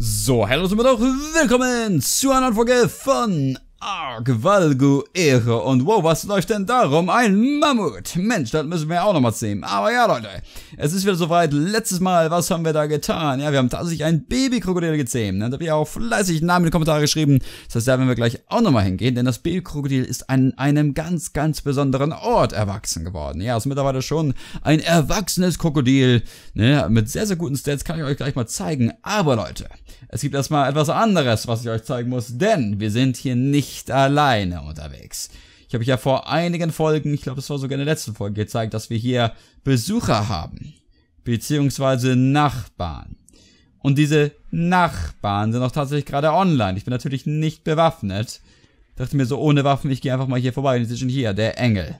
So, hallo und willkommen zu einer Folge von Arg, Valgu, Ehre und wow, was läuft denn darum? Ein Mammut! Mensch, das müssen wir auch nochmal sehen. Aber ja, Leute, es ist wieder soweit. Letztes Mal, was haben wir da getan? Ja, wir haben tatsächlich ein Babykrokodil gezähmt. Da habt ich auch fleißig Namen in die Kommentare geschrieben. Das heißt, da werden wir gleich auch nochmal hingehen, denn das Babykrokodil ist an einem ganz, ganz besonderen Ort erwachsen geworden. Ja, ist mittlerweile schon ein erwachsenes Krokodil. Ne? Mit sehr, sehr guten Stats kann ich euch gleich mal zeigen. Aber Leute, es gibt erstmal etwas anderes, was ich euch zeigen muss, denn wir sind hier nicht nicht alleine unterwegs. Ich habe ja vor einigen Folgen, ich glaube, es war sogar in der letzten Folge gezeigt, dass wir hier Besucher haben, beziehungsweise Nachbarn. Und diese Nachbarn sind auch tatsächlich gerade online. Ich bin natürlich nicht bewaffnet. Dachte mir so, ohne Waffen, ich gehe einfach mal hier vorbei. Und sie sind hier, der Engel.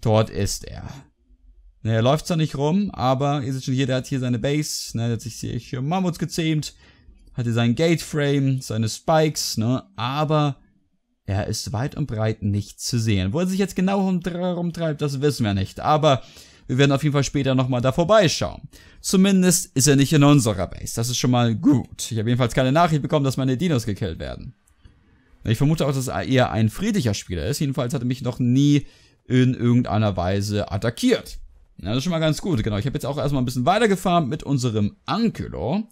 Dort ist er. Ne, er läuft zwar nicht rum, aber ihr seht schon hier, der hat hier seine Base, ne, der hat sich hier Mammuts gezähmt, hat hier seinen Gateframe, seine Spikes, ne, aber er ist weit und breit nicht zu sehen. Wo er sich jetzt genau rumtreibt, das wissen wir nicht, aber wir werden auf jeden Fall später nochmal da vorbeischauen. Zumindest ist er nicht in unserer Base, das ist schon mal gut. Ich habe jedenfalls keine Nachricht bekommen, dass meine Dinos gekillt werden. Ich vermute auch, dass er eher ein friedlicher Spieler ist, jedenfalls hat er mich noch nie in irgendeiner Weise attackiert. Ja, das ist schon mal ganz gut, genau. Ich habe jetzt auch erstmal ein bisschen weitergefahren mit unserem Ankylo.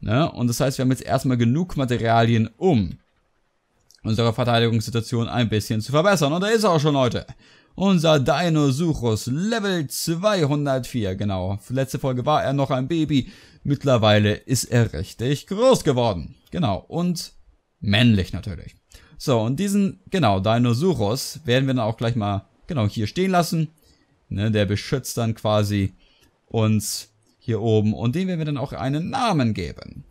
Ne? Und das heißt, wir haben jetzt erstmal genug Materialien, um unsere Verteidigungssituation ein bisschen zu verbessern. Und da ist er auch schon, Leute. Unser Dinosuchus, Level 204, genau. Letzte Folge war er noch ein Baby. Mittlerweile ist er richtig groß geworden. Genau. Und männlich natürlich. So, und diesen, genau, Dinosuchus werden wir dann auch gleich mal, genau, hier stehen lassen. Ne, der beschützt dann quasi uns hier oben. Und dem werden wir dann auch einen Namen geben.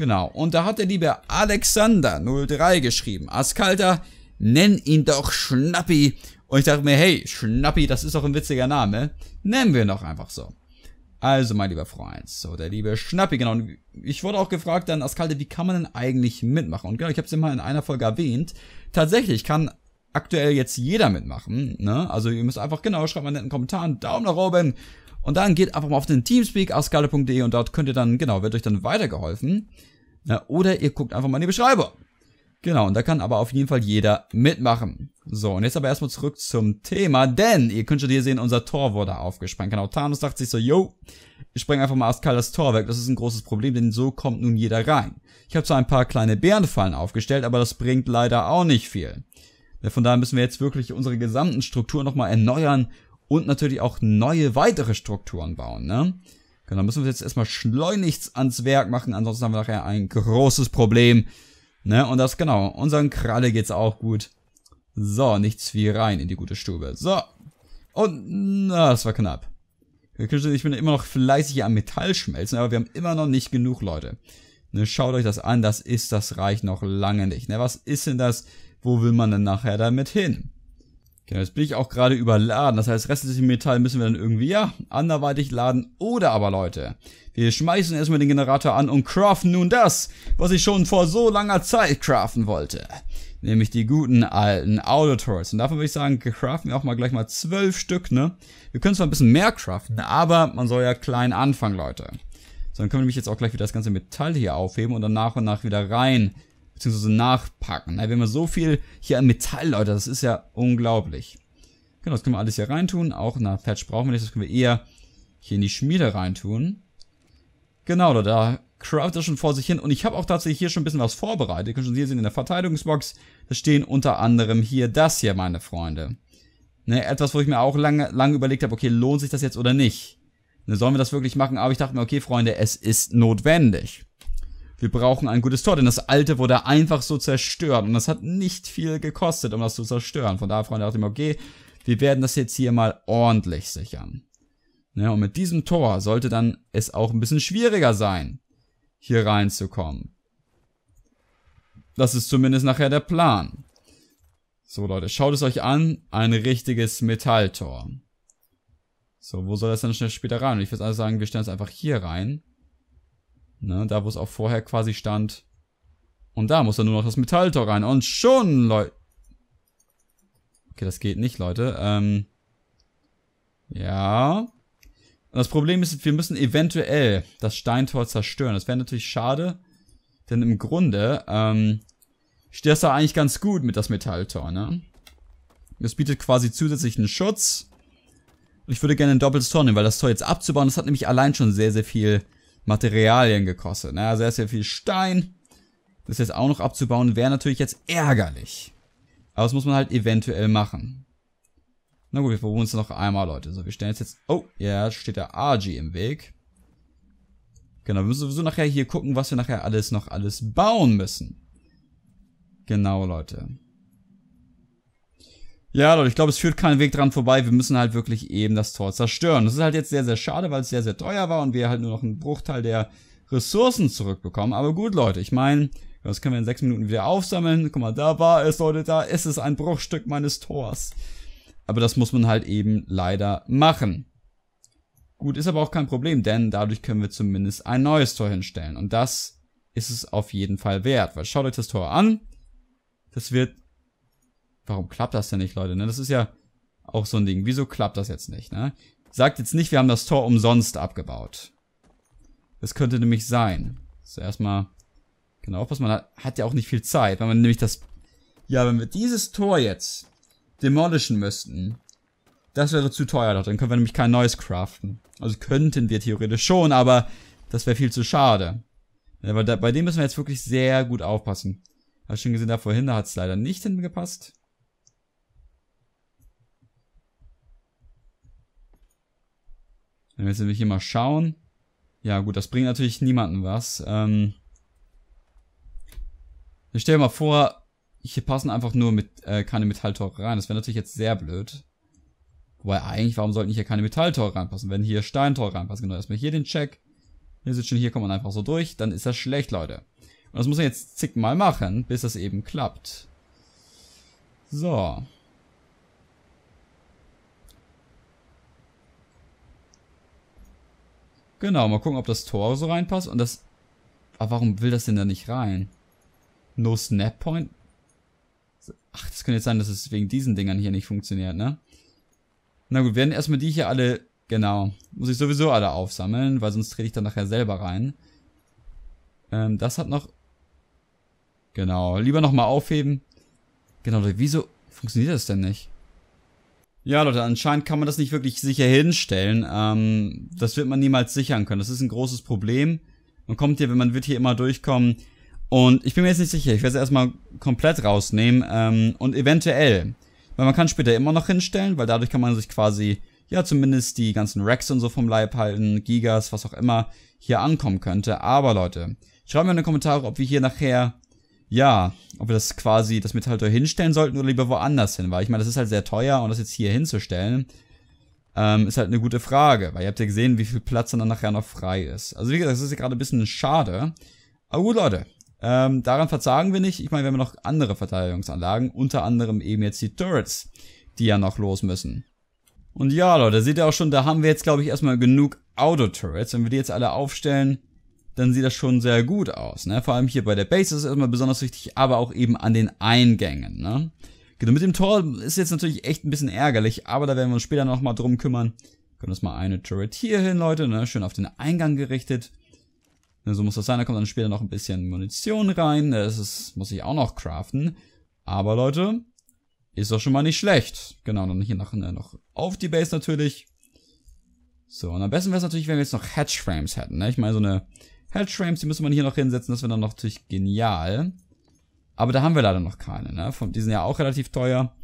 Genau. Und da hat der liebe Alexander03 geschrieben. Askalter, nenn ihn doch Schnappi. Und ich dachte mir, hey, Schnappi, das ist doch ein witziger Name. Nennen wir ihn doch einfach so. Also, mein lieber Freund, so der liebe Schnappi, genau. Und ich wurde auch gefragt dann, Askalter, wie kann man denn eigentlich mitmachen? Und genau, ich habe es mal in einer Folge erwähnt. Tatsächlich kann aktuell jetzt jeder mitmachen. Ne? Also ihr müsst einfach, genau, schreibt mal einen netten Kommentar, einen Daumen nach oben. Und dann geht einfach mal auf den Teamspeak, askalter.de und dort könnt ihr dann, genau, wird euch dann weitergeholfen. Ja, oder ihr guckt einfach mal in die Beschreibung. Genau, und da kann aber auf jeden Fall jeder mitmachen. So, und jetzt aber erstmal zurück zum Thema, denn ihr könnt schon hier sehen, unser Tor wurde aufgesprengt. Genau, Thanos dachte sich so, yo, ich spreng einfach mal Askal das Tor weg. Das ist ein großes Problem, denn so kommt nun jeder rein. Ich habe zwar ein paar kleine Bärenfallen aufgestellt, aber das bringt leider auch nicht viel. Von daher müssen wir jetzt wirklich unsere gesamten Strukturen nochmal erneuern und natürlich auch neue weitere Strukturen bauen, ne? Genau, müssen wir jetzt erstmal schleunigst ans Werk machen, ansonsten haben wir nachher ein großes Problem. Ne, und das genau, unseren Kralle geht's auch gut. So, nichts wie rein in die gute Stube. So. Und, na, das war knapp. Ich bin immer noch fleißig am Metall schmelzen, aber wir haben immer noch nicht genug Leute. Ne, schaut euch das an, das ist das Reich noch lange nicht. Ne, was ist denn das? Wo will man denn nachher damit hin? Genau, jetzt bin ich auch gerade überladen. Das heißt, restliche Metall müssen wir dann irgendwie, ja, anderweitig laden. Oder aber, Leute, wir schmeißen erstmal den Generator an und craften nun das, was ich schon vor so langer Zeit craften wollte. Nämlich die guten alten Autotors. Und davon würde ich sagen, craften wir auch mal gleich mal zwölf Stück, ne? Wir können zwar ein bisschen mehr craften, aber man soll ja klein anfangen, Leute. So, dann können wir nämlich jetzt auch gleich wieder das ganze Metall hier aufheben und dann nach und nach wieder rein beziehungsweise nachpacken. Na, wir haben ja so viel hier an Metall, Leute, das ist ja unglaublich. Genau, das können wir alles hier reintun. Auch, na, Patch brauchen wir nicht, das können wir eher hier in die Schmiede reintun. Genau, da, da crowd das schon vor sich hin. Und ich habe auch tatsächlich hier schon ein bisschen was vorbereitet. Ihr könnt schon hier sehen, in der Verteidigungsbox, da stehen unter anderem hier das hier, meine Freunde. Ne, etwas, wo ich mir auch lange, lange überlegt habe, okay, lohnt sich das jetzt oder nicht? Ne, sollen wir das wirklich machen? Aber ich dachte mir, okay, Freunde, es ist notwendig wir brauchen ein gutes Tor, denn das alte wurde einfach so zerstört und das hat nicht viel gekostet, um das zu zerstören. Von daher, Freunde, dachte ich mir, okay, wir werden das jetzt hier mal ordentlich sichern. Ja, ne, und mit diesem Tor sollte dann es auch ein bisschen schwieriger sein, hier reinzukommen. Das ist zumindest nachher der Plan. So Leute, schaut es euch an, ein richtiges Metalltor. So, wo soll das dann schnell später rein? Und ich würde also sagen, wir stellen es einfach hier rein. Ne, da, wo es auch vorher quasi stand. Und da muss dann nur noch das Metalltor rein. Und schon, Leute. Okay, das geht nicht, Leute. Ähm, ja. Und das Problem ist, wir müssen eventuell das Steintor zerstören. Das wäre natürlich schade. Denn im Grunde, ähm, steht das da eigentlich ganz gut mit das Metalltor, ne? Das bietet quasi zusätzlichen Schutz. Und ich würde gerne ein doppeltes Tor nehmen, weil das Tor jetzt abzubauen, das hat nämlich allein schon sehr, sehr viel Materialien gekostet. Naja, sehr, sehr viel Stein. Das jetzt auch noch abzubauen, wäre natürlich jetzt ärgerlich. Aber das muss man halt eventuell machen. Na gut, wir probieren es noch einmal, Leute. So, wir stellen jetzt jetzt... Oh, ja, steht der Argy im Weg. Genau, wir müssen sowieso nachher hier gucken, was wir nachher alles noch alles bauen müssen. Genau, Leute. Ja, Leute, ich glaube, es führt keinen Weg dran vorbei. Wir müssen halt wirklich eben das Tor zerstören. Das ist halt jetzt sehr, sehr schade, weil es sehr, sehr teuer war und wir halt nur noch einen Bruchteil der Ressourcen zurückbekommen. Aber gut, Leute, ich meine, das können wir in sechs Minuten wieder aufsammeln. Guck mal, da war es, Leute, da ist es ein Bruchstück meines Tors. Aber das muss man halt eben leider machen. Gut, ist aber auch kein Problem, denn dadurch können wir zumindest ein neues Tor hinstellen. Und das ist es auf jeden Fall wert, weil schaut euch das Tor an. Das wird Warum klappt das denn nicht, Leute? Ne? Das ist ja auch so ein Ding. Wieso klappt das jetzt nicht, ne? Sagt jetzt nicht, wir haben das Tor umsonst abgebaut. Das könnte nämlich sein. So, erstmal genau aufpassen. Man hat, hat ja auch nicht viel Zeit. Wenn man nämlich das... Ja, wenn wir dieses Tor jetzt demolischen müssten, das wäre zu teuer, Leute. Dann können wir nämlich kein neues craften. Also könnten wir theoretisch schon, aber das wäre viel zu schade. Ja, bei dem müssen wir jetzt wirklich sehr gut aufpassen. Hast du schon gesehen, da vorhin, da hat es leider nicht hingepasst. Wenn wir jetzt nämlich hier mal schauen. Ja gut, das bringt natürlich niemanden was. Ähm, ich stelle mal vor, hier passen einfach nur mit, äh, keine Metalltore rein. Das wäre natürlich jetzt sehr blöd. Wobei eigentlich, warum sollten hier keine Metalltore reinpassen, wenn hier Steintore reinpassen? Genau, erstmal hier den Check. Hier sitzt schon, hier kommt man einfach so durch. Dann ist das schlecht, Leute. Und das muss man jetzt zigmal machen, bis das eben klappt. So. Genau, mal gucken, ob das Tor so reinpasst. Und das... Aber warum will das denn da nicht rein? No Snap Point? Ach, das könnte jetzt sein, dass es wegen diesen Dingern hier nicht funktioniert, ne? Na gut, werden erstmal die hier alle... Genau. Muss ich sowieso alle aufsammeln, weil sonst trete ich dann nachher selber rein. Ähm, das hat noch... Genau. Lieber nochmal aufheben. Genau, wieso funktioniert das denn nicht? Ja, Leute, anscheinend kann man das nicht wirklich sicher hinstellen. Ähm, das wird man niemals sichern können. Das ist ein großes Problem. Man kommt hier, wenn man wird hier immer durchkommen. Und ich bin mir jetzt nicht sicher. Ich werde es erstmal komplett rausnehmen. Ähm, und eventuell, weil man kann später immer noch hinstellen, weil dadurch kann man sich quasi, ja, zumindest die ganzen Racks und so vom Leib halten, Gigas, was auch immer, hier ankommen könnte. Aber Leute, schreibt mir in die Kommentare, ob wir hier nachher ja, ob wir das quasi, das Metall da hinstellen sollten oder lieber woanders hin, weil ich meine, das ist halt sehr teuer und das jetzt hier hinzustellen, ähm, ist halt eine gute Frage, weil ihr habt ja gesehen, wie viel Platz dann nachher noch frei ist. Also wie gesagt, das ist ja gerade ein bisschen schade. Aber gut, Leute, ähm, daran verzagen wir nicht. Ich meine, wir haben noch andere Verteidigungsanlagen, unter anderem eben jetzt die Turrets, die ja noch los müssen. Und ja, Leute, seht ihr auch schon, da haben wir jetzt, glaube ich, erstmal genug Auto-Turrets. Wenn wir die jetzt alle aufstellen, dann sieht das schon sehr gut aus. Ne? Vor allem hier bei der Base ist es erstmal besonders wichtig, aber auch eben an den Eingängen. Ne? Genau, mit dem Tor ist jetzt natürlich echt ein bisschen ärgerlich, aber da werden wir uns später nochmal drum kümmern. Wir können uns mal eine Turret hier hin, Leute, ne? schön auf den Eingang gerichtet. Ne, so muss das sein, da kommt dann später noch ein bisschen Munition rein, ne? das ist, muss ich auch noch craften. Aber Leute, ist doch schon mal nicht schlecht. Genau, dann hier nach, ne, noch auf die Base natürlich. So, und am besten wäre es natürlich, wenn wir jetzt noch Hatch-Frames hätten. Ne? Ich meine, so eine Headframes, die müssen wir hier noch hinsetzen, das wäre dann natürlich genial. Aber da haben wir leider noch keine, ne? Von, die sind ja auch relativ teuer.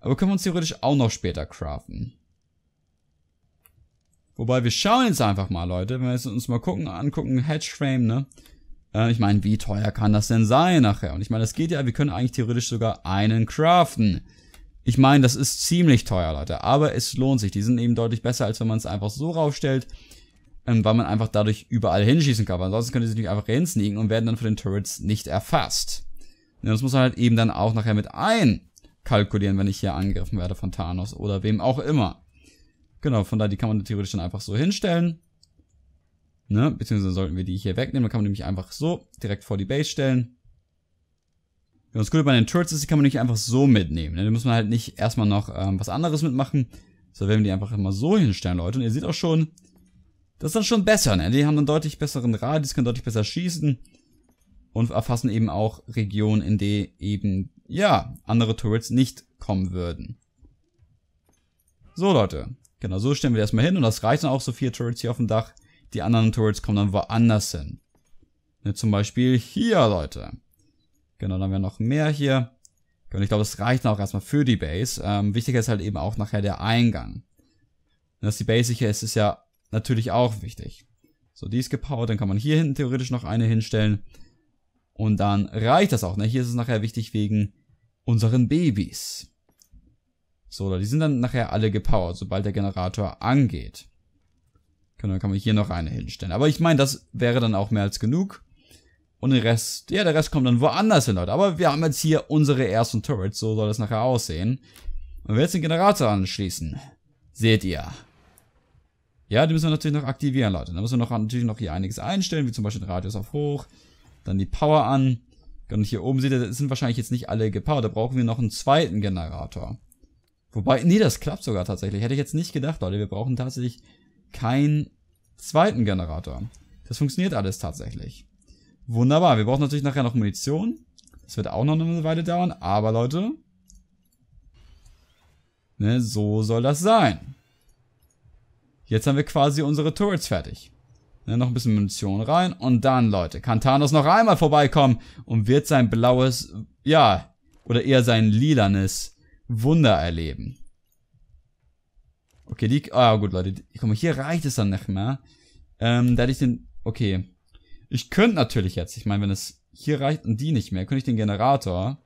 Aber können wir uns theoretisch auch noch später craften. Wobei, wir schauen jetzt einfach mal, Leute. Wenn wir jetzt uns mal gucken, angucken, Hedgeframe, ne? Äh, ich meine, wie teuer kann das denn sein nachher? Und ich meine, das geht ja, wir können eigentlich theoretisch sogar einen craften. Ich meine, das ist ziemlich teuer, Leute. Aber es lohnt sich. Die sind eben deutlich besser, als wenn man es einfach so raufstellt ähm, weil man einfach dadurch überall hinschießen kann. Weil ansonsten können sie natürlich einfach hinsneaken und werden dann von den Turrets nicht erfasst. Und das muss man halt eben dann auch nachher mit ein kalkulieren, wenn ich hier angegriffen werde von Thanos oder wem auch immer. Genau, von daher, die kann man theoretisch dann einfach so hinstellen. Ne? Beziehungsweise sollten wir die hier wegnehmen. Dann kann man nämlich einfach so direkt vor die Base stellen. Und das Gute bei den Turrets ist, die kann man nicht einfach so mitnehmen. Ne? Da muss man halt nicht erstmal noch ähm, was anderes mitmachen. So werden wir die einfach immer so hinstellen, Leute. Und ihr seht auch schon, das ist dann schon besser, ne? Die haben einen deutlich besseren Radius, können deutlich besser schießen und erfassen eben auch Regionen, in die eben, ja, andere Turrets nicht kommen würden. So, Leute. Genau, so stellen wir das mal hin und das reicht dann auch so vier Turrets hier auf dem Dach. Die anderen Turrets kommen dann woanders hin. Ne, zum Beispiel hier, Leute. Genau, dann haben wir noch mehr hier. Und genau, ich glaube, das reicht dann auch erstmal für die Base. Ähm, wichtiger ist halt eben auch nachher der Eingang. Ne, dass die Base sicher ist, ist ja natürlich auch wichtig. So, die ist gepowert, dann kann man hier hinten theoretisch noch eine hinstellen. Und dann reicht das auch. Ne? Hier ist es nachher wichtig wegen unseren Babys. So, die sind dann nachher alle gepowert, sobald der Generator angeht. Genau, dann kann man hier noch eine hinstellen. Aber ich meine, das wäre dann auch mehr als genug. Und den Rest, ja, der Rest kommt dann woanders hin, Leute. Aber wir haben jetzt hier unsere ersten Turrets, so soll das nachher aussehen. Und wir jetzt den Generator anschließen, seht ihr, ja, die müssen wir natürlich noch aktivieren, Leute. Da müssen wir noch, natürlich noch hier einiges einstellen, wie zum Beispiel den Radius auf hoch, dann die Power an. Und hier oben seht ihr, das sind wahrscheinlich jetzt nicht alle gepowert. Da brauchen wir noch einen zweiten Generator. Wobei, nee, das klappt sogar tatsächlich. Hätte ich jetzt nicht gedacht, Leute. Wir brauchen tatsächlich keinen zweiten Generator. Das funktioniert alles tatsächlich. Wunderbar. Wir brauchen natürlich nachher noch Munition. Das wird auch noch eine Weile dauern. Aber Leute, ne, so soll das sein. Jetzt haben wir quasi unsere Turrets fertig. Ja, ne, noch ein bisschen Munition rein. Und dann, Leute, kann Thanos noch einmal vorbeikommen und wird sein blaues, ja, oder eher sein lilanes Wunder erleben. Okay, die, ah gut, Leute, guck mal, hier reicht es dann nicht mehr. Ähm, da hätte ich den, okay. Ich könnte natürlich jetzt, ich meine, wenn es hier reicht und die nicht mehr, könnte ich den Generator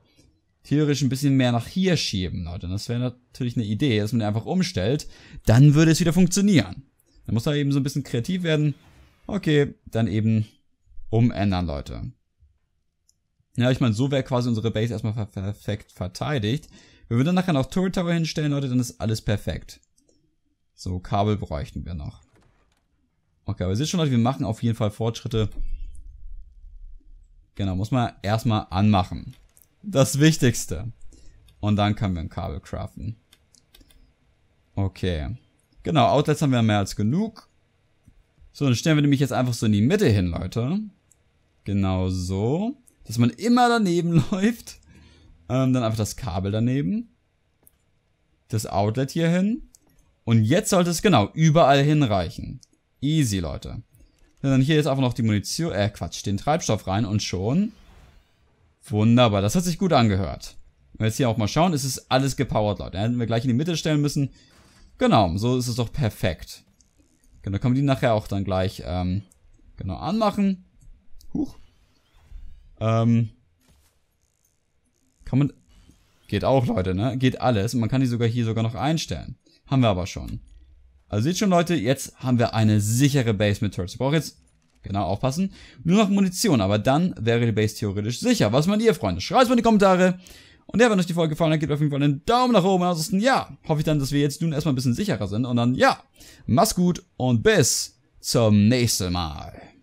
theoretisch ein bisschen mehr nach hier schieben, Leute. Das wäre natürlich eine Idee, dass man den einfach umstellt. Dann würde es wieder funktionieren. Dann muss man eben so ein bisschen kreativ werden. Okay, dann eben umändern, Leute. Ja, ich meine, so wäre quasi unsere Base erstmal perfekt verteidigt. Wenn wir dann nachher noch Turret Tower hinstellen, Leute, dann ist alles perfekt. So, Kabel bräuchten wir noch. Okay, aber ihr seht schon, Leute, wir machen auf jeden Fall Fortschritte. Genau, muss man erstmal anmachen. Das Wichtigste. Und dann können wir ein Kabel craften. Okay. Genau, Outlets haben wir mehr als genug. So, dann stellen wir nämlich jetzt einfach so in die Mitte hin, Leute. Genau so. Dass man immer daneben läuft. Ähm, dann einfach das Kabel daneben. Das Outlet hier hin. Und jetzt sollte es genau überall hinreichen. Easy, Leute. dann hier jetzt einfach noch die Munition, äh Quatsch, den Treibstoff rein und schon Wunderbar, das hat sich gut angehört. Wenn wir jetzt hier auch mal schauen, ist es alles gepowert Leute. Dann hätten wir gleich in die Mitte stellen müssen. Genau, so ist es doch perfekt. Genau, kann man die nachher auch dann gleich ähm, genau anmachen. Huch. Ähm, kann man... Geht auch, Leute, ne? Geht alles. Und man kann die sogar hier sogar noch einstellen. Haben wir aber schon. Also seht schon, Leute, jetzt haben wir eine sichere Base mit Turtles. Ich brauche jetzt Genau, aufpassen. Nur noch Munition, aber dann wäre die Base theoretisch sicher. Was meint ihr, Freunde? Schreibt mal in die Kommentare. Und ja, wenn euch die Folge gefallen hat, gebt auf jeden Fall einen Daumen nach oben. Ansonsten ja, hoffe ich dann, dass wir jetzt nun erstmal ein bisschen sicherer sind. Und dann ja, mach's gut und bis zum nächsten Mal.